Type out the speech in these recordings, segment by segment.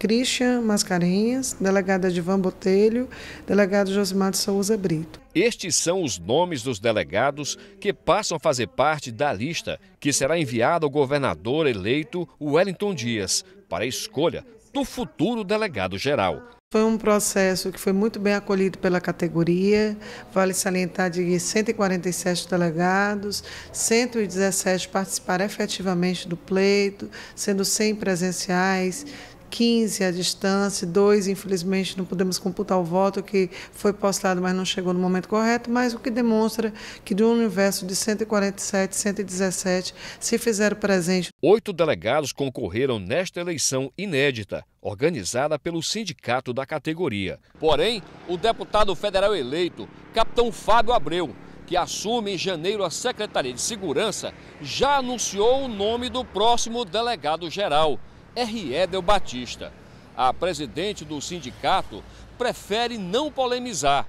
Christian Mascarenhas, delegado Edivan Botelho, delegado Josimar de Souza Brito. Estes são os nomes dos delegados que passam a fazer parte da lista que será enviada ao governador eleito Wellington Dias para a escolha do futuro delegado geral. Foi um processo que foi muito bem acolhido pela categoria, vale salientar de 147 delegados, 117 participaram efetivamente do pleito, sendo 100 presenciais, 15 à distância, dois, infelizmente, não podemos computar o voto que foi postado, mas não chegou no momento correto, mas o que demonstra que de universo de 147, 117 se fizeram presente. Oito delegados concorreram nesta eleição inédita, organizada pelo sindicato da categoria. Porém, o deputado federal eleito, capitão Fábio Abreu, que assume em janeiro a Secretaria de Segurança, já anunciou o nome do próximo delegado-geral. Riedel Batista. A presidente do sindicato prefere não polemizar.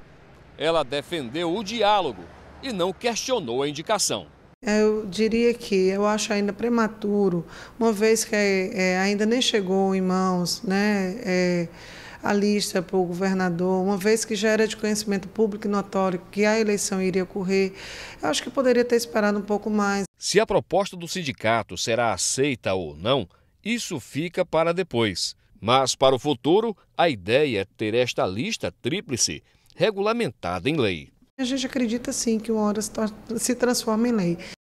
Ela defendeu o diálogo e não questionou a indicação. Eu diria que eu acho ainda prematuro, uma vez que é, é, ainda nem chegou em mãos né, é, a lista para o governador, uma vez que já era de conhecimento público e notório que a eleição iria ocorrer, eu acho que poderia ter esperado um pouco mais. Se a proposta do sindicato será aceita ou não, isso fica para depois. Mas para o futuro, a ideia é ter esta lista tríplice regulamentada em lei. A gente acredita sim que uma hora se transforma em lei.